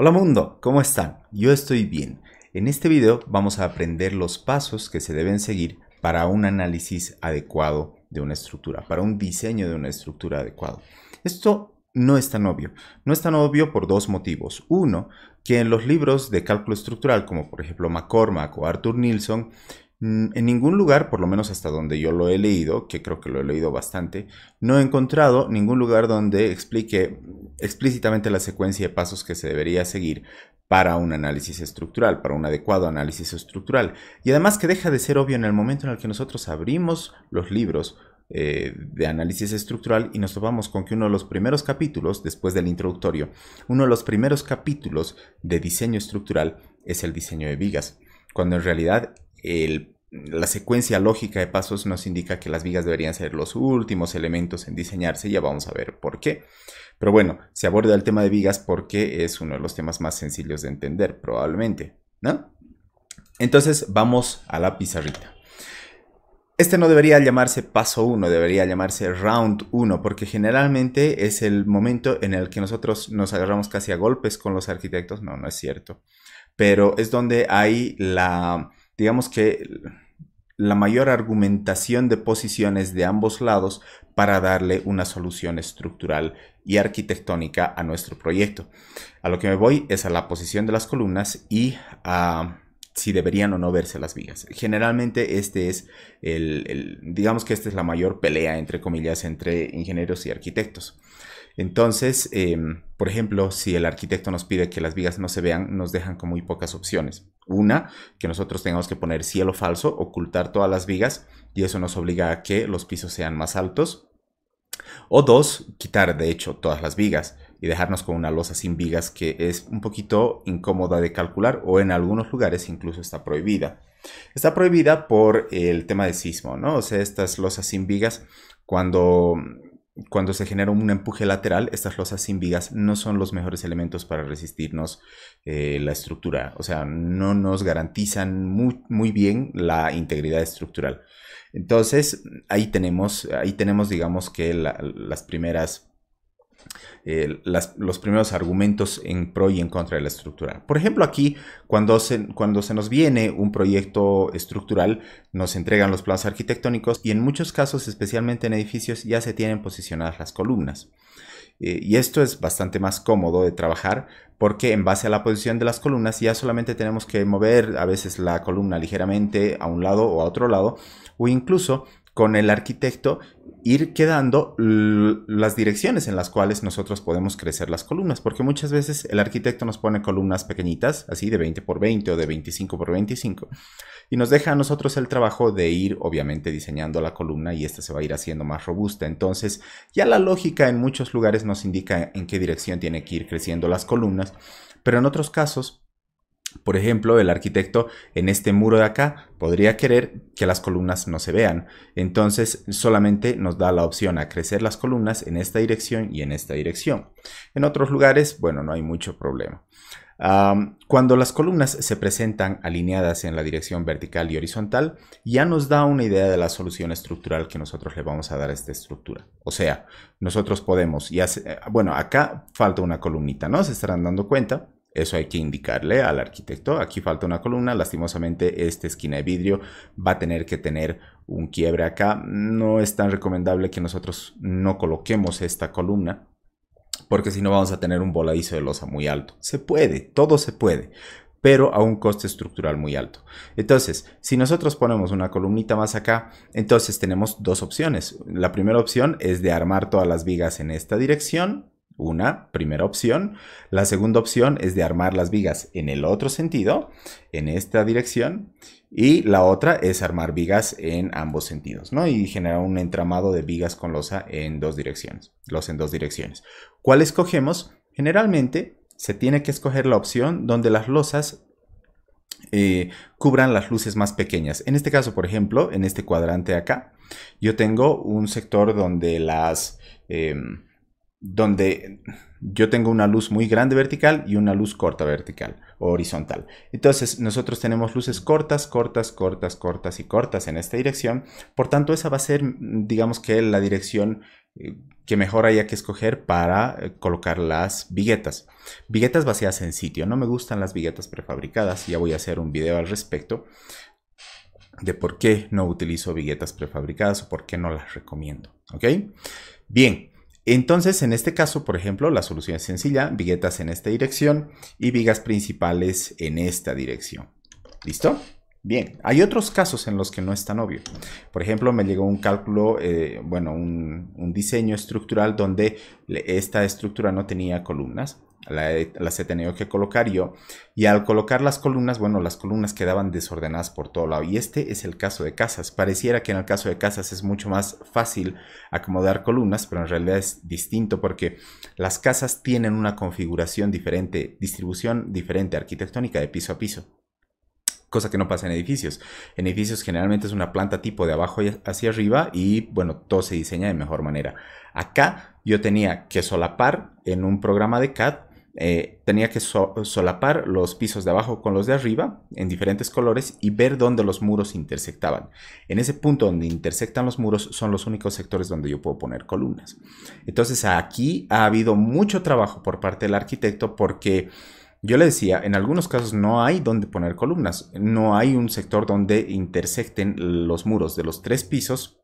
Hola mundo, ¿cómo están? Yo estoy bien. En este video vamos a aprender los pasos que se deben seguir para un análisis adecuado de una estructura, para un diseño de una estructura adecuado. Esto no es tan obvio. No es tan obvio por dos motivos. Uno, que en los libros de cálculo estructural, como por ejemplo McCormack o Arthur Nielsen, Mm, en ningún lugar, por lo menos hasta donde yo lo he leído, que creo que lo he leído bastante, no he encontrado ningún lugar donde explique explícitamente la secuencia de pasos que se debería seguir para un análisis estructural, para un adecuado análisis estructural. Y además que deja de ser obvio en el momento en el que nosotros abrimos los libros eh, de análisis estructural y nos topamos con que uno de los primeros capítulos, después del introductorio, uno de los primeros capítulos de diseño estructural es el diseño de vigas, cuando en realidad la secuencia lógica de pasos nos indica que las vigas deberían ser los últimos elementos en diseñarse, ya vamos a ver por qué. Pero bueno, se aborda el tema de vigas porque es uno de los temas más sencillos de entender, probablemente, ¿no? Entonces vamos a la pizarrita. Este no debería llamarse paso 1, debería llamarse round 1, porque generalmente es el momento en el que nosotros nos agarramos casi a golpes con los arquitectos. No, no es cierto. Pero es donde hay la digamos que la mayor argumentación de posiciones de ambos lados para darle una solución estructural y arquitectónica a nuestro proyecto. A lo que me voy es a la posición de las columnas y a si deberían o no verse las vigas. Generalmente este es el, el, digamos que esta es la mayor pelea entre comillas entre ingenieros y arquitectos. Entonces, em, por ejemplo, si el arquitecto nos pide que las vigas no se vean, nos dejan con muy pocas opciones. Una, que nosotros tengamos que poner cielo falso, ocultar todas las vigas, y eso nos obliga a que los pisos sean más altos. O dos, quitar de hecho todas las vigas y dejarnos con una losa sin vigas que es un poquito incómoda de calcular o en algunos lugares incluso está prohibida. Está prohibida por el tema de sismo, ¿no? O sea, estas losas sin vigas, cuando cuando se genera un empuje lateral, estas losas sin vigas no son los mejores elementos para resistirnos eh, la estructura. O sea, no nos garantizan muy, bien la integridad estructural. Entonces, ahí tenemos, ahí tenemos digamos que las primeras eh, los primeros argumentos en pro y en contra de la estructura. Por ejemplo, aquí, cuando se, cuando se nos viene un proyecto estructural, nos entregan los planos arquitectónicos y en muchos casos, especialmente en edificios, ya se tienen posicionadas las columnas. Eh, y esto es bastante más cómodo de trabajar porque en base a la posición de las columnas ya solamente tenemos que mover a veces la columna ligeramente a un lado o a otro lado o incluso con el arquitecto ir quedando las direcciones en las cuales nosotros podemos crecer las columnas, porque muchas veces el arquitecto nos pone columnas pequeñitas, así de 20 por 20 o de 25 por 25, y nos deja a nosotros el trabajo de ir obviamente diseñando la columna y esta se va a ir haciendo más robusta. Entonces, ya la lógica en muchos lugares nos indica en qué dirección tiene que ir creciendo las columnas, pero en otros casos por ejemplo, el arquitecto en este muro de acá podría querer que las columnas no se vean. Entonces solamente nos da la opción a crecer las columnas en esta dirección y en esta dirección. En otros lugares, bueno, no hay mucho problema. cuando las columnas se presentan alineadas en la dirección vertical y horizontal, ya nos da una idea de la solución estructural que nosotros le vamos a dar a esta estructura. O sea, nosotros podemos, y eh, bueno, acá falta una columnita, ¿no? Se estarán dando cuenta eso hay que indicarle al arquitecto. Aquí falta una columna. Lastimosamente, esta esquina de vidrio va a tener que tener un quiebre acá. No es tan recomendable que nosotros no coloquemos esta columna. Porque si no vamos a tener un voladizo de losa muy alto. Se puede, todo se puede pero a un coste estructural muy alto. Entonces, si nosotros ponemos una columnita más acá, entonces tenemos dos opciones. La primera opción es de armar todas las vigas en esta dirección una primera opción. La segunda opción es de armar las vigas en el otro sentido, en esta dirección. Y la otra es armar vigas en ambos sentidos, ¿no? Y generar un entramado de vigas con losa en dos direcciones. Los en dos direcciones. ¿Cuál escogemos? Generalmente se tiene que escoger la opción donde las losas eh, cubran las luces más pequeñas. En este caso, por ejemplo, en este cuadrante acá, yo tengo un sector donde las... Em, donde yo tengo una luz muy grande vertical y una luz corta vertical o horizontal. Entonces nosotros tenemos luces cortas, cortas, cortas, cortas y cortas en esta dirección. Por tanto, esa va a ser, digamos que, la dirección eh, que mejor haya que escoger para eh, colocar las viguetas. Viguetas vacías en sitio. No me gustan las viguetas prefabricadas. Ya voy a hacer un video al respecto de por qué no utilizo viguetas prefabricadas o por qué no las recomiendo. ¿Ok? Bien. Entonces, en este caso, por ejemplo, la solución es sencilla, viguetas en esta dirección y vigas principales en esta dirección. ¿Listo? Bien, hay otros casos en los que no es tan obvio. Por ejemplo, me llegó un cálculo, eh, bueno, un, diseño estructural donde esta estructura no tenía columnas la e, las he tenido que colocar yo. Y al colocar las columnas, bueno, las columnas quedaban desordenadas por todo lado. Y este es el caso de casas. Pareciera que en el caso de casas es mucho más fácil acomodar columnas, pero en realidad es distinto porque las casas tienen una configuración diferente, distribución diferente arquitectónica de piso a piso cosa que no pasa en edificios. En edificios generalmente es una planta tipo de abajo hacia arriba y bueno, todo se diseña de mejor manera. Acá yo tenía que solapar en un programa de CAD eh, tenía que solapar los pisos de abajo con los de arriba en diferentes colores y ver dónde los muros intersectaban. En ese punto donde intersectan los muros son los únicos sectores donde yo puedo poner columnas. Entonces aquí ha habido mucho trabajo por parte del arquitecto porque... Yo le decía, en algunos casos no hay donde poner columnas, no hay un sector donde intersecten los muros de los tres pisos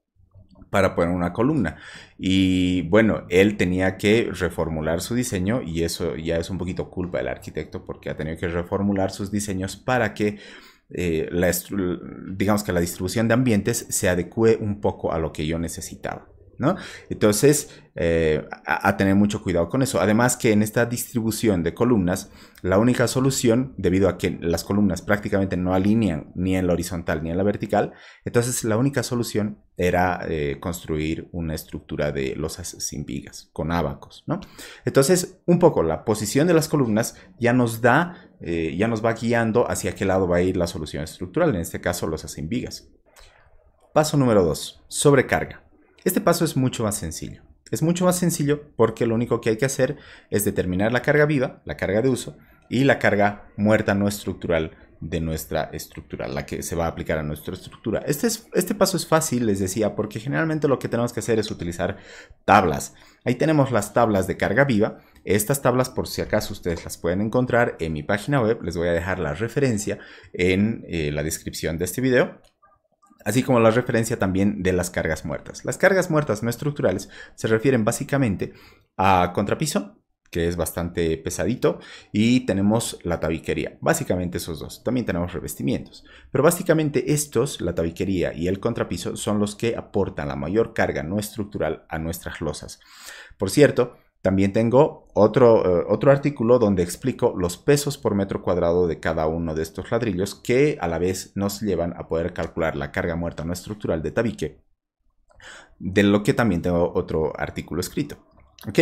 para poner una columna. Y bueno, él tenía que reformular su diseño y eso ya es un poquito culpa del arquitecto porque ha tenido que reformular sus diseños para que eh, digamos que la distribución de ambientes se adecue un poco a lo que yo necesitaba. Entonces, eh, a, tener mucho cuidado con eso. Además que en esta distribución de columnas, la única solución, debido a que las columnas prácticamente no alinean ni en la horizontal ni en la vertical, entonces la única solución era eh, construir una estructura de losas sin vigas, con abacos, Entonces, un poco la posición de las columnas ya nos da, eh, ya nos va guiando hacia qué lado va a ir la solución estructural, en este caso losas sin vigas. Paso número 2, sobrecarga. Este paso es mucho más sencillo. Es mucho más sencillo porque lo único que hay que hacer es determinar la carga viva, la carga de uso, y la carga muerta no estructural de nuestra estructura, la que se va a aplicar a nuestra estructura. Este, es, este paso es fácil, les decía, porque generalmente lo que tenemos que hacer es utilizar tablas. Ahí tenemos las tablas de carga viva. Estas tablas, por si acaso ustedes las pueden encontrar en mi página web, les voy a dejar la referencia en eh, la descripción de este video así como la referencia también de las cargas muertas. Las cargas muertas no estructurales se refieren básicamente a contrapiso, que es bastante pesadito, y tenemos la tabiquería. Básicamente esos dos. También tenemos revestimientos. Pero básicamente estos, la tabiquería y el contrapiso, son los que aportan la mayor carga no estructural a nuestras losas. Por cierto, también tengo otro, eh, otro artículo donde explico los pesos por metro cuadrado de cada uno de estos ladrillos que a la vez nos llevan a poder calcular la carga muerta no estructural de tabique, de lo que también tengo otro artículo escrito. ¿Ok?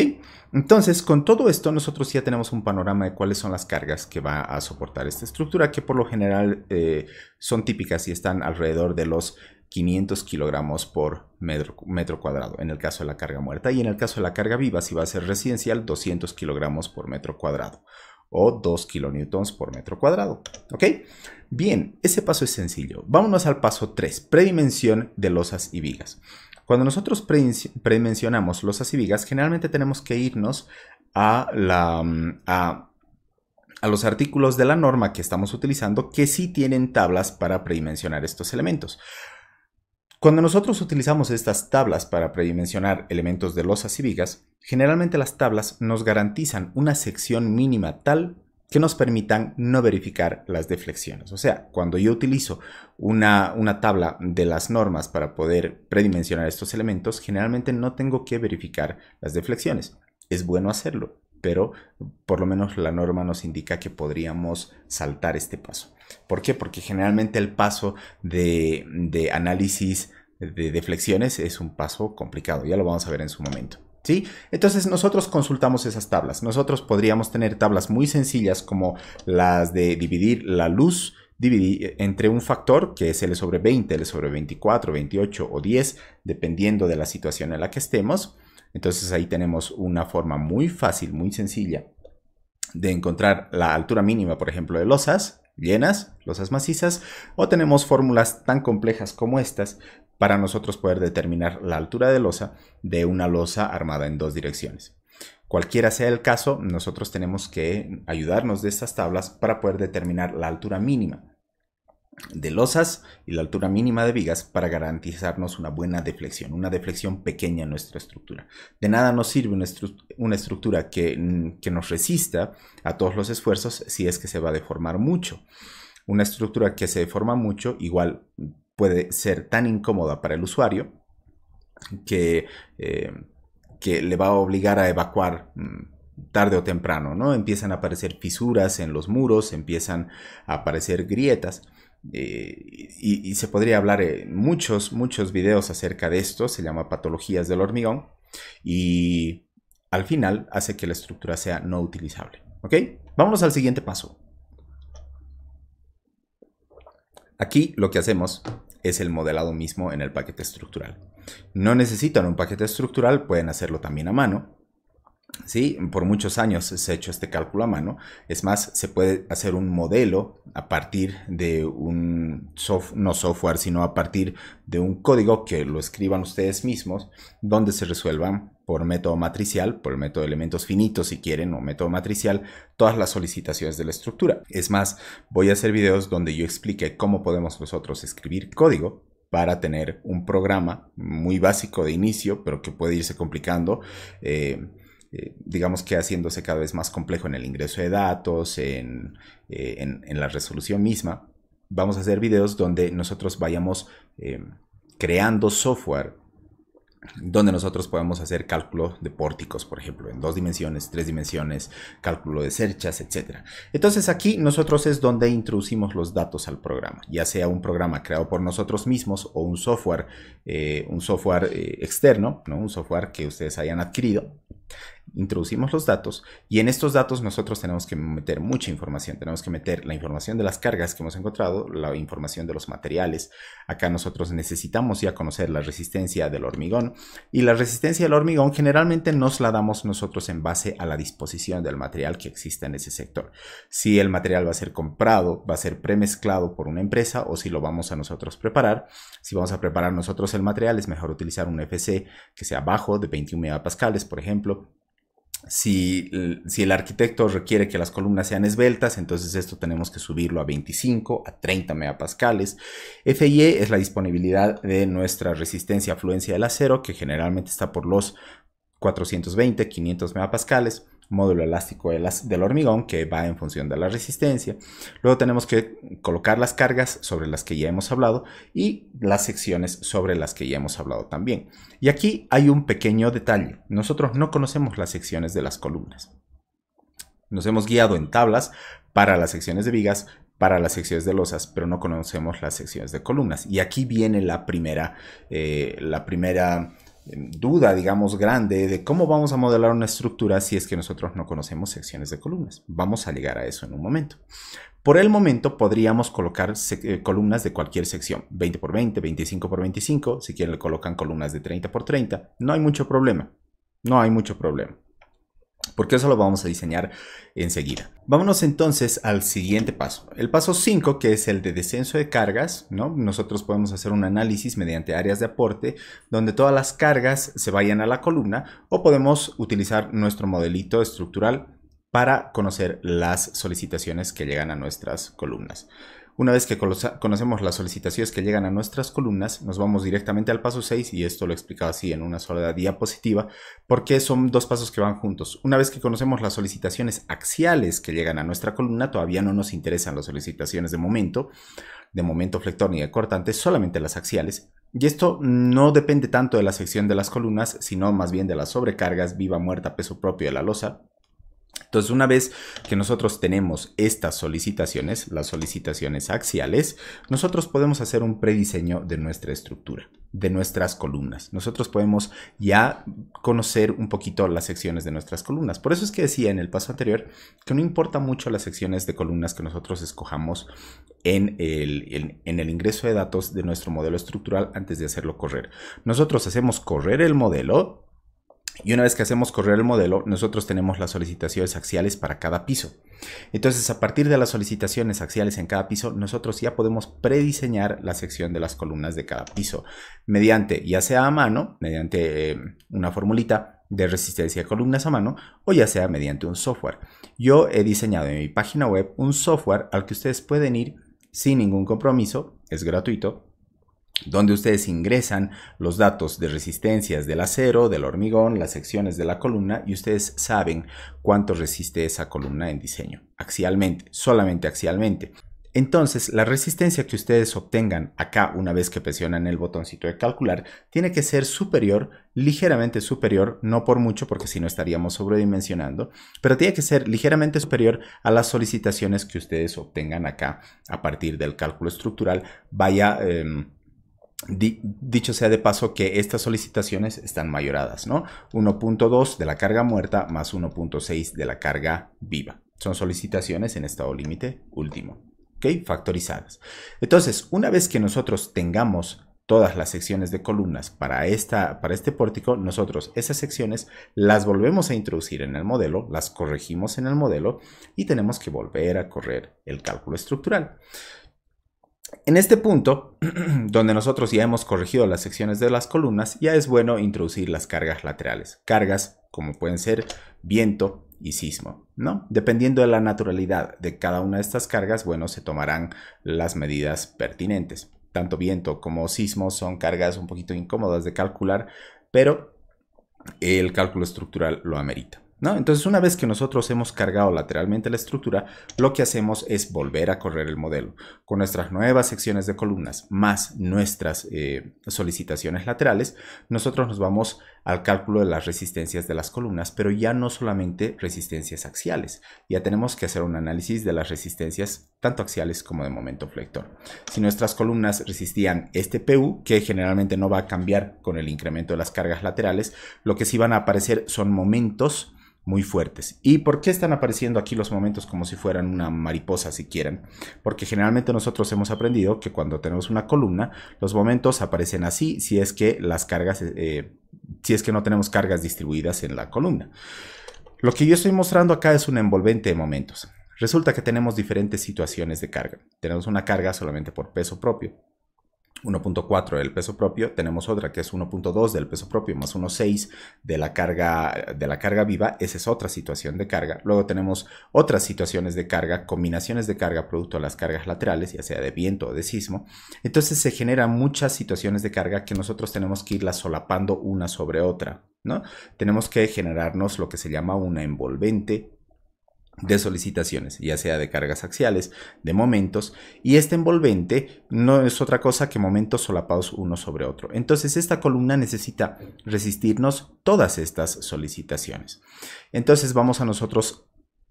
Entonces, con todo esto, nosotros ya tenemos un panorama de cuáles son las cargas que va a soportar esta estructura, que por lo general eh, son típicas y están alrededor de los 500 kilogramos por metro, cuadrado en el caso de la carga muerta y en el caso de la carga viva, si va a ser residencial, 200 kilogramos por metro cuadrado o 2 kilonewtons por metro cuadrado. ¿Ok? Bien, ese paso es sencillo. Vámonos al paso 3, predimensión de losas y vigas. Cuando nosotros predimensionamos losas y vigas, generalmente tenemos que irnos a la... A, a los artículos de la norma que estamos utilizando que sí tienen tablas para predimensionar estos elementos. Cuando nosotros utilizamos estas tablas para predimensionar elementos de losas y vigas, generalmente las tablas nos garantizan una sección mínima tal que nos permitan no verificar las deflexiones. O sea, cuando yo utilizo una, una tabla de las normas para poder predimensionar estos elementos, generalmente no tengo que verificar las deflexiones. Es bueno hacerlo, pero por lo menos la norma nos indica que podríamos saltar este paso. ¿Por qué? Porque generalmente el paso de, análisis de deflexiones es un paso complicado, ya lo vamos a ver en su momento. ¿Sí? Entonces nosotros consultamos esas tablas. Nosotros podríamos tener tablas muy sencillas como las de dividir la luz entre un factor que es L sobre 20, L sobre 24, 28 o 10, dependiendo de la situación en la que estemos. Entonces ahí tenemos una forma muy fácil, muy sencilla de encontrar la altura mínima, por ejemplo, de losas llenas, losas macizas, o tenemos fórmulas tan complejas como estas para nosotros poder determinar la altura de losa de una losa armada en dos direcciones. Cualquiera sea el caso, nosotros tenemos que ayudarnos de estas tablas para poder determinar la altura mínima de losas y la altura mínima de vigas para garantizarnos una buena deflexión, una deflexión pequeña en nuestra estructura. De nada nos sirve una, estructura mm, que, nos resista a todos los esfuerzos si es que se va a deformar mucho. Una estructura que se deforma mucho igual puede ser tan incómoda para el usuario que, eh, que le va a obligar a evacuar mm, tarde o temprano, ¿no? Empiezan a aparecer fisuras en los muros, empiezan a aparecer grietas eh, y, se podría hablar en muchos, muchos videos acerca de esto, se llama patologías del hormigón, y al final hace que la estructura sea no utilizable. ¿Ok? Vámonos al siguiente paso. Aquí lo que hacemos es el modelado mismo en el paquete estructural. No necesitan un paquete estructural, pueden hacerlo también a mano, por muchos años se ha hecho este cálculo a mano. Es más, se puede hacer un modelo a partir de un no software, sino a partir de un código que lo escriban ustedes mismos, donde se resuelvan por método matricial, por el método de elementos finitos si quieren, o método matricial, todas las solicitaciones de la estructura. Es más, voy a hacer videos donde yo explique cómo podemos nosotros escribir código para tener un programa muy básico de inicio, pero que puede irse complicando. Eh, eh, digamos que haciéndose cada vez más complejo en el ingreso de datos, en, eh, la resolución misma, vamos a hacer videos donde nosotros vayamos eh, creando software donde nosotros podemos hacer cálculo de pórticos, por ejemplo, en dos dimensiones, tres dimensiones, cálculo de cerchas, etc. Entonces aquí nosotros es donde introducimos los datos al programa, ya sea un programa creado por nosotros mismos o un software, un software externo, ¿no? un software que ustedes hayan adquirido, introducimos los datos y en estos datos nosotros tenemos que meter mucha información, tenemos que meter la información de las cargas que hemos encontrado, la información de los materiales, acá nosotros necesitamos ya conocer la resistencia del hormigón y la resistencia del hormigón generalmente nos la damos nosotros en base a la disposición del material que existe en ese sector, si el material va a ser comprado, va a ser premezclado por una empresa o si lo vamos a nosotros preparar, si vamos a preparar nosotros el material es mejor utilizar un FC que sea bajo de 21 megapascales por ejemplo si, el arquitecto requiere que las columnas sean esbeltas, entonces esto tenemos que subirlo a 25, a 30 megapascales. FIE es la disponibilidad de nuestra resistencia a fluencia del acero, que generalmente está por los 420, 500 megapascales módulo elástico del hormigón que va en función de la resistencia. Luego tenemos que colocar las cargas sobre las que ya hemos hablado y las secciones sobre las que ya hemos hablado también. Y aquí hay un pequeño detalle. Nosotros no conocemos las secciones de las columnas. Nos hemos guiado en tablas para las secciones de vigas, para las secciones de losas, pero no conocemos las secciones de columnas. Y aquí viene la primera, eh, la primera duda, digamos, grande de cómo vamos a modelar una estructura si es que nosotros no conocemos secciones de columnas. Vamos a llegar a eso en un momento. Por el momento podríamos colocar eh, columnas de cualquier sección, 20 por 20, 25 por 25, si quieren le colocan columnas de 30 por 30, no hay mucho problema, no hay mucho problema porque eso lo vamos a diseñar enseguida. Vámonos entonces al siguiente paso. El paso 5, que es el de descenso de cargas, ¿no? Nosotros podemos hacer un análisis mediante áreas de aporte, donde todas las cargas se vayan a la columna, o podemos utilizar nuestro modelito estructural para conocer las solicitaciones que llegan a nuestras columnas. Una vez que conocemos las solicitaciones que llegan a nuestras columnas, nos vamos directamente al paso 6 y esto lo explicado así en una sola diapositiva, porque son dos pasos que van juntos. Una vez que conocemos las solicitaciones axiales que llegan a nuestra columna, todavía no nos interesan las solicitaciones de momento, de momento flector ni de cortante, solamente las axiales. Y esto no depende tanto de la sección de las columnas, sino más bien de las sobrecargas, viva, muerta, peso propio de la losa, entonces, una vez que nosotros tenemos estas solicitaciones, las solicitaciones axiales, nosotros podemos hacer un prediseño de nuestra estructura, de nuestras columnas. Nosotros podemos ya conocer un poquito las secciones de nuestras columnas. Por eso es que decía en el paso anterior que no importa mucho las secciones de columnas que nosotros escojamos en el, en el ingreso de datos de nuestro modelo estructural antes de hacerlo correr. Nosotros hacemos correr el modelo y una vez que hacemos correr el modelo, nosotros tenemos las solicitaciones axiales para cada piso. Entonces, a partir de las solicitaciones axiales en cada piso, nosotros ya podemos prediseñar la sección de las columnas de cada piso mediante, ya sea a mano, mediante eh, una formulita de resistencia de columnas a mano o ya sea mediante un software. Yo he diseñado en mi página web un software al que ustedes pueden ir sin ningún compromiso, es gratuito, donde ustedes ingresan los datos de resistencias del acero, del hormigón, las secciones de la columna y ustedes saben cuánto resiste esa columna en diseño, axialmente, solamente axialmente. Entonces, la resistencia que ustedes obtengan acá una vez que presionan el botoncito de calcular tiene que ser superior, ligeramente superior, no por mucho porque si no estaríamos sobredimensionando, pero tiene que ser ligeramente superior a las solicitaciones que ustedes obtengan acá a partir del cálculo estructural, vaya... Em, dicho sea de paso que estas solicitaciones están mayoradas, ¿no? 1.2 de la carga muerta más 1.6 de la carga viva. Son solicitaciones en estado límite último, ¿ok? Factorizadas. Entonces, una vez que nosotros tengamos todas las secciones de columnas para, esta, para este pórtico, nosotros esas secciones las volvemos a introducir en el modelo, las corregimos en el modelo y tenemos que volver a correr el cálculo estructural. En este punto, donde nosotros ya hemos corregido las secciones de las columnas, ya es bueno introducir las cargas laterales. Cargas como pueden ser viento y sismo, ¿no? Dependiendo de la naturalidad de cada una de estas cargas, bueno, se tomarán las medidas pertinentes. Tanto viento como sismo son cargas un poquito incómodas de calcular, pero el cálculo estructural lo amerita. Entonces, una vez que nosotros hemos cargado lateralmente la estructura, lo que hacemos es volver a correr el modelo con nuestras nuevas secciones de columnas más nuestras eh, solicitaciones laterales. Nosotros nos vamos al cálculo de las resistencias de las columnas, pero ya no solamente resistencias axiales. Ya tenemos que hacer un análisis de las resistencias tanto axiales como de momento flector. Si nuestras columnas resistían este PU, que generalmente no va a cambiar con el incremento de las cargas laterales, lo que sí van a aparecer son momentos muy fuertes. ¿Y por qué están apareciendo aquí los momentos como si fueran una mariposa, si quieren? Porque generalmente nosotros hemos aprendido que cuando tenemos una columna, los momentos aparecen así si es que las cargas, eh, eh, si es que no tenemos cargas distribuidas en la columna. Lo que yo estoy mostrando acá es un envolvente de momentos. Resulta que tenemos diferentes situaciones de carga. Tenemos una carga solamente por peso propio, 1.4 del peso propio, tenemos otra que es 1.2 del peso propio más 1.6 de la carga de la carga viva, esa es otra situación de carga. Luego tenemos otras situaciones de carga, combinaciones de carga producto de las cargas laterales, ya sea de viento o de sismo. Entonces se generan muchas situaciones de carga que nosotros tenemos que irlas solapando una sobre otra, ¿no? Tenemos que generarnos lo que se llama una envolvente de solicitaciones, ya sea de cargas axiales, de momentos, y este envolvente no es otra cosa que momentos solapados uno sobre otro. Entonces esta columna necesita resistirnos todas estas solicitaciones. Entonces vamos a nosotros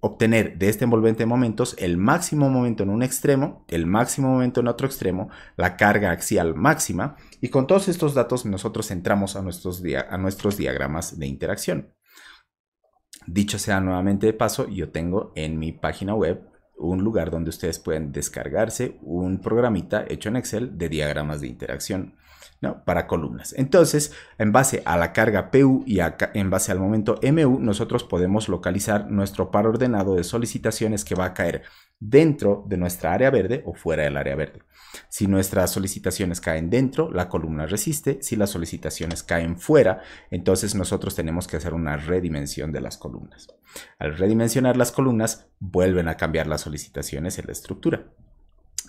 obtener de este envolvente de momentos el máximo momento en un extremo, el máximo momento en otro extremo, la carga axial máxima, y con todos estos datos nosotros entramos a nuestros, a nuestros diagramas de interacción. Dicho sea nuevamente de paso, yo tengo en mi página web un lugar donde ustedes pueden descargarse un programita hecho en Excel de diagramas de interacción ¿no? para columnas. Entonces, en base a la carga PU y en base al momento MU, nosotros podemos localizar nuestro par ordenado de solicitaciones que va a caer dentro de nuestra área verde o fuera del área verde. Si nuestras solicitaciones caen dentro, la columna resiste. Si las solicitaciones caen fuera, entonces nosotros tenemos que hacer una redimensión de las columnas. Al redimensionar las columnas, vuelven a cambiar las solicitaciones en la estructura.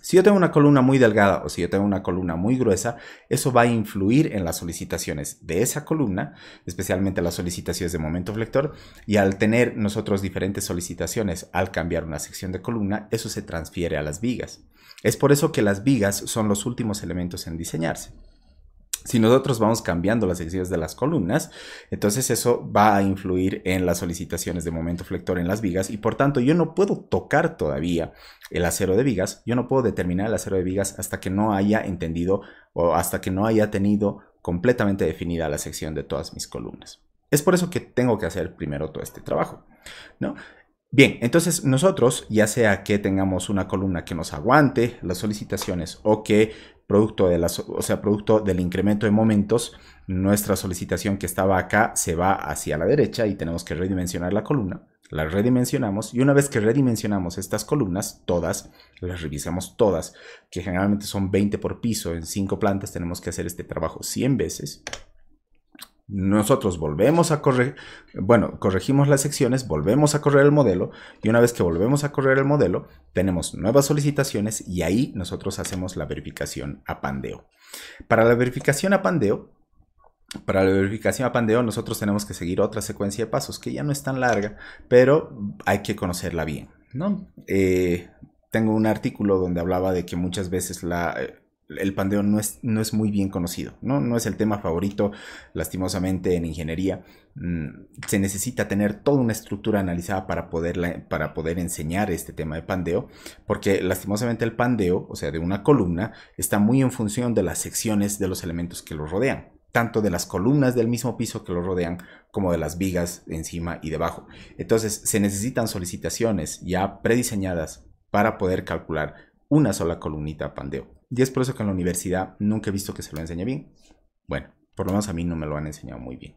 Si yo tengo una columna muy delgada o si yo tengo una columna muy gruesa, eso va a influir en las solicitaciones de esa columna, especialmente las solicitaciones de momento flector, y al tener nosotros diferentes solicitaciones al cambiar una sección de columna, eso se transfiere a las vigas. Es por eso que las vigas son los últimos elementos en diseñarse. Si nosotros vamos cambiando las secciones de las columnas, entonces eso va a influir en las solicitaciones de momento flector en las vigas y por tanto yo no puedo tocar todavía el acero de vigas, yo no puedo determinar el acero de vigas hasta que no haya entendido o hasta que no haya tenido completamente definida la sección de todas mis columnas. Es por eso que tengo que hacer primero todo este trabajo, ¿no? Bien, entonces nosotros, ya sea que tengamos una columna que nos aguante las solicitaciones o que producto, de sea, producto del incremento de momentos, nuestra solicitación que estaba acá se va hacia la derecha y tenemos que redimensionar la columna. La redimensionamos y una vez que redimensionamos estas columnas, todas, las revisamos todas, que generalmente son 20 por piso, en 5 plantas tenemos que hacer este trabajo 100 veces. Nosotros volvemos a correr, bueno, corregimos las secciones, volvemos a correr el modelo y una vez que volvemos a correr el modelo, tenemos nuevas solicitaciones y ahí nosotros hacemos la verificación a pandeo. Para la verificación a pandeo, para la verificación a pandeo nosotros tenemos que seguir otra secuencia de pasos que ya no es tan larga, pero hay que conocerla bien, ¿no? Eh, tengo un artículo donde hablaba de que muchas veces la, el pandeo no es, muy bien conocido, ¿no? No es el tema favorito, lastimosamente, en ingeniería. Mm, se necesita tener toda una estructura analizada para poder, para poder enseñar este tema de pandeo, porque lastimosamente el pandeo, o sea, de una columna, está muy en función de las secciones de los elementos que lo rodean tanto de las columnas del mismo piso que lo rodean como de las vigas encima y debajo. Entonces se necesitan solicitaciones ya prediseñadas para poder calcular una sola columnita pandeo. Y es por eso que en la universidad nunca he visto que se lo enseñe bien. Bueno, por lo menos a mí no me lo han enseñado muy bien.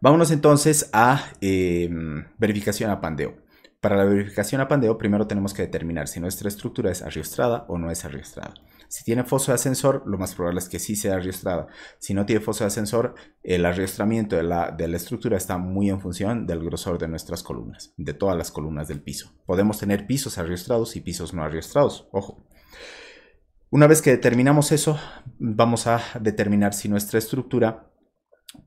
Vámonos entonces a em, verificación a pandeo. Para la verificación a pandeo, primero tenemos que determinar si nuestra estructura es arriostrada o no es arriostrada. Si tiene foso de ascensor, lo más probable es que sí sea arriostrada. Si no tiene foso de ascensor, el arriostramiento de la, de la estructura está muy en función del grosor de nuestras columnas, de todas las columnas del piso. Podemos tener pisos arriostrados y pisos no arriostrados, ojo. Una vez que determinamos eso, vamos a determinar si nuestra estructura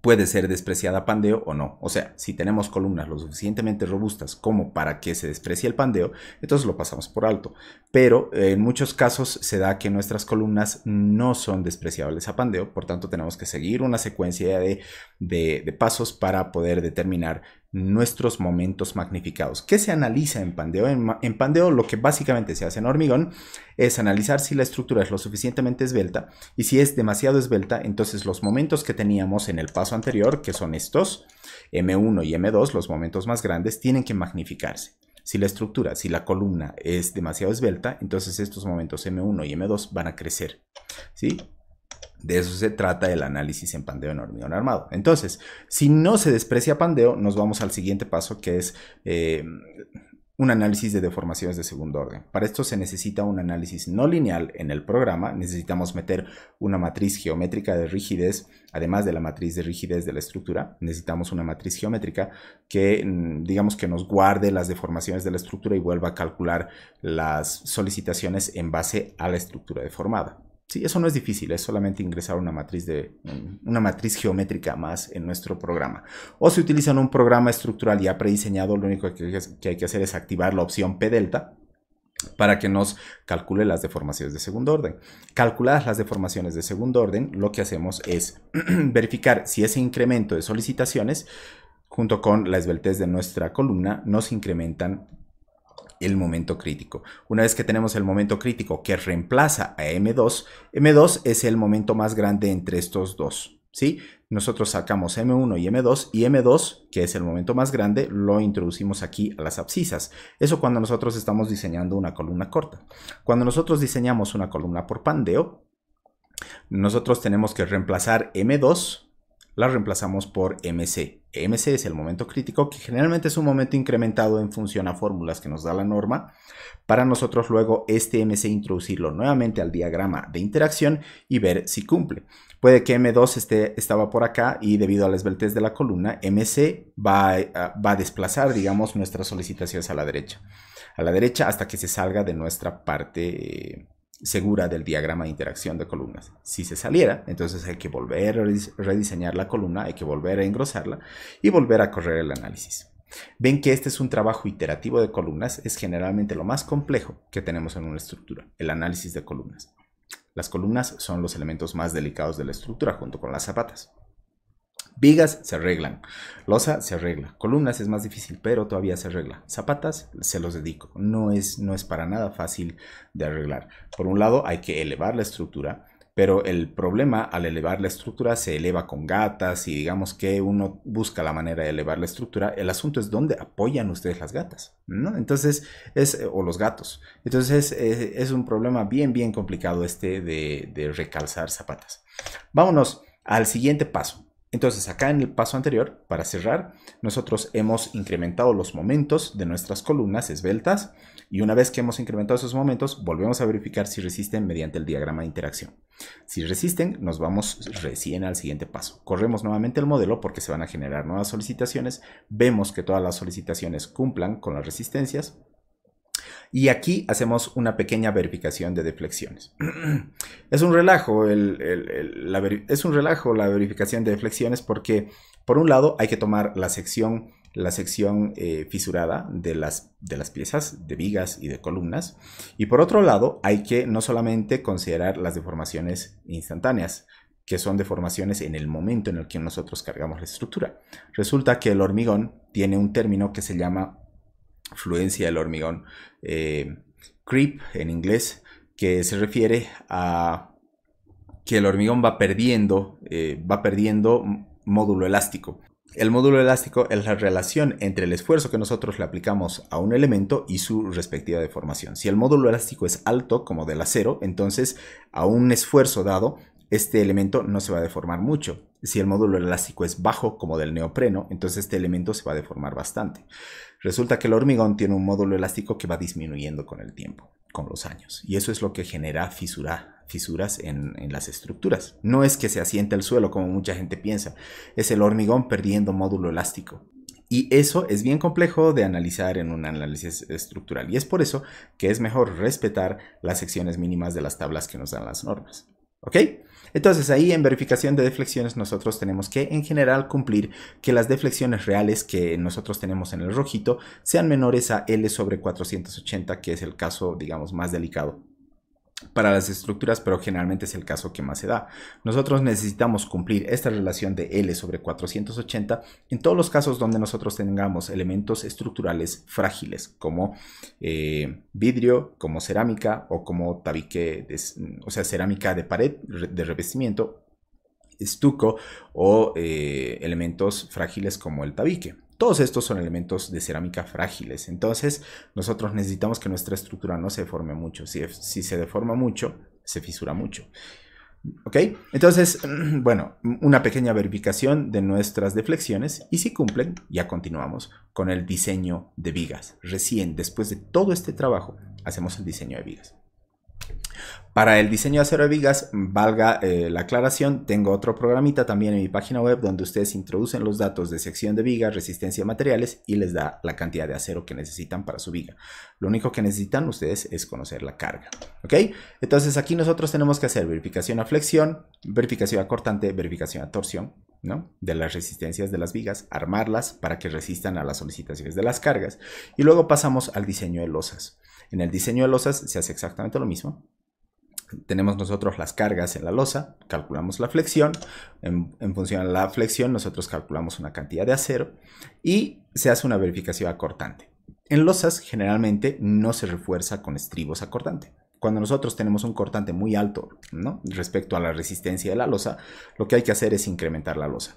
puede ser despreciada pandeo o no. O sea, si tenemos columnas lo suficientemente robustas como para que se desprecie el pandeo, entonces lo pasamos por alto. Pero eh, en muchos casos se da que nuestras columnas no son despreciables a pandeo, por tanto tenemos que seguir una secuencia de pasos para poder determinar nuestros momentos magnificados. ¿Qué se analiza en Pandeo? En, Pandeo lo que básicamente se hace en hormigón es analizar si la estructura es lo suficientemente esbelta y si es demasiado esbelta, entonces los momentos que teníamos en el paso anterior, que son estos, M1 y M2, los momentos más grandes, tienen que magnificarse. Si la estructura, si la columna es demasiado esbelta, entonces estos momentos M1 y M2 van a crecer. ¿Sí? De eso se trata el análisis en pandeo en hormigón armado. Entonces, si no se desprecia pandeo, nos vamos al siguiente paso que es eh, un análisis de deformaciones de segundo orden. Para esto se necesita un análisis no lineal en el programa. Necesitamos meter una matriz geométrica de rigidez, además de la matriz de rigidez de la estructura. Necesitamos una matriz geométrica que, mm, digamos, que nos guarde las deformaciones de la estructura y vuelva a calcular las solicitaciones en base a la estructura deformada. Sí, eso no es difícil, es solamente ingresar una matriz, de, mm, una matriz geométrica más en nuestro programa. O si utilizan un programa estructural ya prediseñado, lo único que hay que hacer es activar la opción P delta para que nos calcule las deformaciones de segundo orden. Calculadas las deformaciones de segundo orden, lo que hacemos es verificar si ese incremento de solicitaciones junto con la esbeltez de nuestra columna nos incrementan el momento crítico. Una vez que tenemos el momento crítico que reemplaza a M2, M2 es el momento más grande entre estos dos. ¿si? Nosotros sacamos M1 y M2 y M2, que es el momento más grande, lo introducimos aquí a las abscisas. Eso cuando nosotros estamos diseñando una columna corta. Cuando nosotros diseñamos una columna por pandeo, nosotros tenemos que reemplazar M2, la reemplazamos por MC. MC es el momento crítico, que generalmente es un momento incrementado en función a fórmulas que nos da la norma, para nosotros luego este MC introducirlo nuevamente al diagrama de interacción y ver si cumple. Puede que M2 esté, estaba por acá y debido a la esbeltez de la columna, MC va ah, va a desplazar, digamos, nuestras solicitaciones a la derecha. A la derecha hasta que se salga de nuestra parte eh, segura del diagrama de interacción de columnas. Si se saliera, entonces hay que volver a rediseñar la columna, hay que volver a engrosarla y volver a correr el análisis. Ven que este es un trabajo iterativo de columnas, es generalmente lo más complejo que tenemos en una estructura, el análisis de columnas. Las columnas son los elementos más delicados de la estructura junto con las zapatas. Vigas se arreglan. Losa se arregla. Columnas es más difícil, pero todavía se arregla. Zapatas se los dedico. No es, no es para nada fácil de arreglar. Por un lado, hay que elevar la estructura pero el problema al elevar la estructura se eleva con gatas y digamos que uno busca la manera de elevar la estructura, el asunto es dónde apoyan ustedes las gatas, ¿no? Entonces es, eh, o los gatos. Entonces es, un problema bien, bien complicado este de recalzar zapatas. Vámonos al siguiente paso. Entonces, acá en el paso anterior, para cerrar, nosotros hemos incrementado los momentos de nuestras columnas esbeltas y una vez que hemos incrementado esos momentos, volvemos a verificar si resisten mediante el diagrama de interacción. Si resisten, nos vamos recién al siguiente paso. Corremos nuevamente el modelo porque se van a generar nuevas solicitaciones, vemos que todas las solicitaciones cumplan con las resistencias, y aquí hacemos una pequeña verificación de deflexiones. es, un relajo la es un relajo la verificación de deflexiones porque, por un lado, hay que tomar la sección, eh, fisurada de las, de las piezas, de vigas y de columnas. Y por otro lado, hay que no solamente considerar las deformaciones instantáneas, que son deformaciones en el momento en el que nosotros cargamos la estructura. Resulta que el hormigón tiene un término que se llama fluencia del hormigón, eh, creep en inglés, que se refiere a que el hormigón va perdiendo, eh, va perdiendo módulo elástico. El módulo elástico es la relación entre el esfuerzo que nosotros le aplicamos a un elemento y su respectiva deformación. Si el módulo elástico es alto, como del acero, entonces a un esfuerzo dado, este elemento no se va a deformar mucho si el módulo elástico es bajo, como del neopreno, entonces este elemento se va a deformar bastante. Resulta que el hormigón tiene un módulo elástico que va disminuyendo con el tiempo, con los años, y eso es lo que genera fisuras en, en las estructuras. No es que se asiente el suelo, como mucha gente piensa, es el hormigón perdiendo módulo elástico. Y eso es bien complejo de analizar en un análisis estructural, y es por eso que es mejor respetar las secciones mínimas de las tablas que nos dan las normas. ¿Ok? Entonces ahí en verificación de deflexiones nosotros tenemos que en general cumplir que las deflexiones reales que nosotros tenemos en el rojito sean menores a L sobre 480, que es el caso digamos más delicado para las estructuras, pero generalmente es el caso que más se da. Nosotros necesitamos cumplir esta relación de L sobre 480 en todos los casos donde nosotros tengamos elementos estructurales frágiles, como eh, vidrio, como cerámica o como tabique, o sea, cerámica de pared, de revestimiento, estuco o eh, elementos frágiles como el tabique. Todos estos son elementos de cerámica frágiles, entonces nosotros necesitamos que nuestra estructura no se deforme mucho. Si, se deforma mucho, se fisura mucho. ¿Ok? Entonces, bueno, una pequeña verificación de nuestras deflexiones y si cumplen, ya continuamos con el diseño de vigas. Recién, después de todo este trabajo, hacemos el diseño de vigas. Para el diseño de acero de vigas, valga eh, la aclaración, tengo otro programita también en mi página web donde ustedes introducen los datos de sección de vigas, resistencia de materiales y les da la cantidad de acero que necesitan para su viga. Lo único que necesitan ustedes es conocer la carga. ¿Ok? Entonces aquí nosotros tenemos que hacer verificación a flexión, verificación a cortante, verificación a torsión, ¿no? De las resistencias de las vigas, armarlas para que resistan a las solicitaciones de las cargas. Y luego pasamos al diseño de losas. En el diseño de losas se hace exactamente lo mismo tenemos nosotros las cargas en la losa, calculamos la flexión, en, función de la flexión nosotros calculamos una cantidad de acero y se hace una verificación acortante. En losas generalmente no se refuerza con estribos a Cuando nosotros tenemos un cortante muy alto ¿no? respecto a la resistencia de la losa, lo que hay que hacer es incrementar la losa.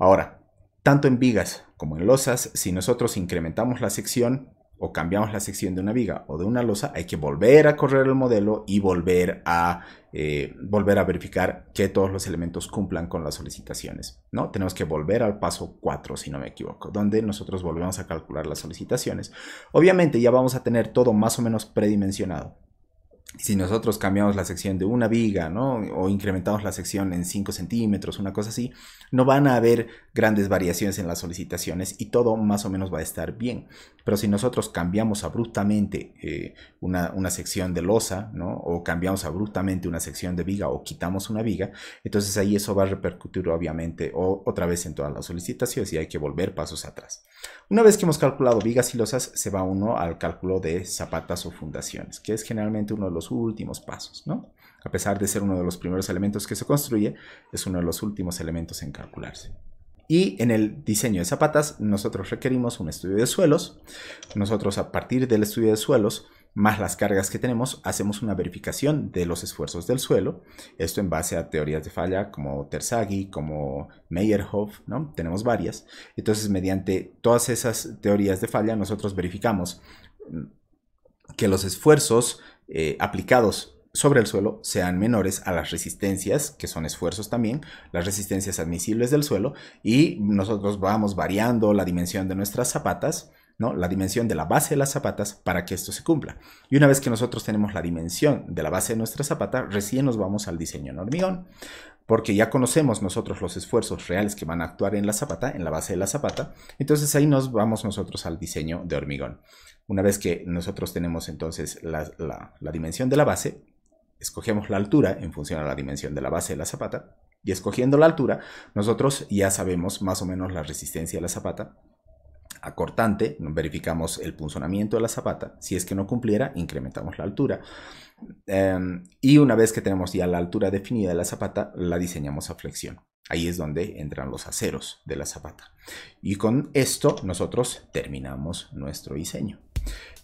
Ahora, tanto en vigas como en losas, si nosotros incrementamos la sección, o cambiamos la sección de una viga o de una losa, hay que volver a correr el modelo y volver a, eh, volver a verificar que todos los elementos cumplan con las solicitaciones. ¿no? Tenemos que volver al paso 4, si no me equivoco, donde nosotros volvemos a calcular las solicitaciones. Obviamente ya vamos a tener todo más o menos predimensionado si nosotros cambiamos la sección de una viga, O incrementamos la sección en 5 centímetros, una cosa así, no van a haber grandes variaciones en las solicitaciones y todo más o menos va a estar bien. Pero si nosotros cambiamos abruptamente eh, una, sección de losa, O cambiamos abruptamente una sección de viga o quitamos una viga, entonces ahí eso va a repercutir obviamente otra vez en todas las solicitaciones y hay que volver pasos atrás. Una vez que hemos calculado vigas y losas, se va uno al cálculo de zapatas o fundaciones, que es generalmente uno de los últimos pasos, ¿no? A pesar de ser uno de los primeros elementos que se construye, es uno de los últimos elementos en calcularse. Y en el diseño de zapatas nosotros requerimos un estudio de suelos. Nosotros a partir del estudio de suelos más las cargas que tenemos, hacemos una verificación de los esfuerzos del suelo. Esto en base a teorías de falla como Terzaghi, como Meyerhoff, ¿no? Tenemos varias. Entonces, mediante todas esas teorías de falla, nosotros verificamos que los esfuerzos eh, aplicados sobre el suelo sean menores a las resistencias, que son esfuerzos también, las resistencias admisibles del suelo, y nosotros vamos variando la dimensión de nuestras zapatas, ¿no? la dimensión de la base de las zapatas para que esto se cumpla. Y una vez que nosotros tenemos la dimensión de la base de nuestra zapata, recién nos vamos al diseño en hormigón porque ya conocemos nosotros los esfuerzos reales que van a actuar en la zapata, en la base de la zapata, entonces ahí nos vamos nosotros al diseño de hormigón. Una vez que nosotros tenemos entonces la, dimensión de la base, escogemos la altura en función a la dimensión de la base de la zapata, y escogiendo la altura, nosotros ya sabemos más o menos la resistencia de la zapata, acortante, verificamos el punzonamiento de la zapata, si es que no cumpliera, incrementamos la altura. Em, y una vez que tenemos ya la altura definida de la zapata, la diseñamos a flexión. Ahí es donde entran los aceros de la zapata. Y con esto nosotros terminamos nuestro diseño.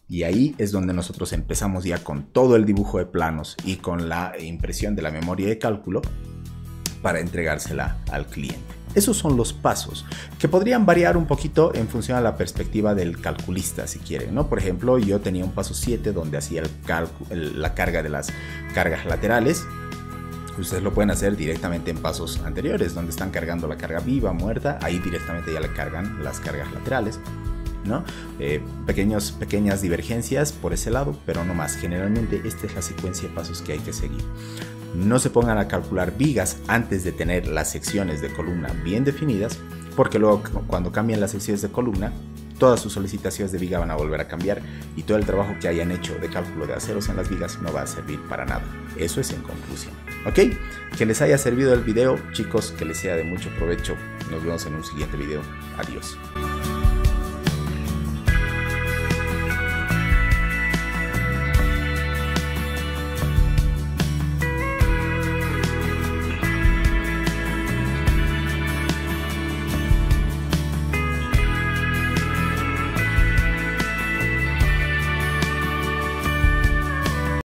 Y ahí es donde nosotros empezamos ya con todo el dibujo de planos y con la impresión de la memoria de cálculo para entregársela al cliente. Esos son los pasos, que podrían variar un poquito en función a la perspectiva del calculista, si quieren, ¿no? Por ejemplo, yo tenía un paso 7 donde hacía el la carga de las cargas laterales. Ustedes lo pueden hacer directamente en pasos anteriores, donde están cargando la carga viva, muerta, ahí directamente ya le cargan las cargas laterales. ¿no? Eh, pequeños, pequeñas divergencias por ese lado, pero no más. Generalmente esta es la secuencia de pasos que hay que seguir no se pongan a calcular vigas antes de tener las secciones de columna bien definidas, porque luego cuando cambian las secciones de columna, todas sus solicitaciones de viga van a volver a cambiar y todo el trabajo que hayan hecho de cálculo de aceros en las vigas no va a servir para nada. Eso es en conclusión. ¿Ok? Que les haya servido el video, chicos, que les sea de mucho provecho. Nos vemos en un siguiente video. Adiós.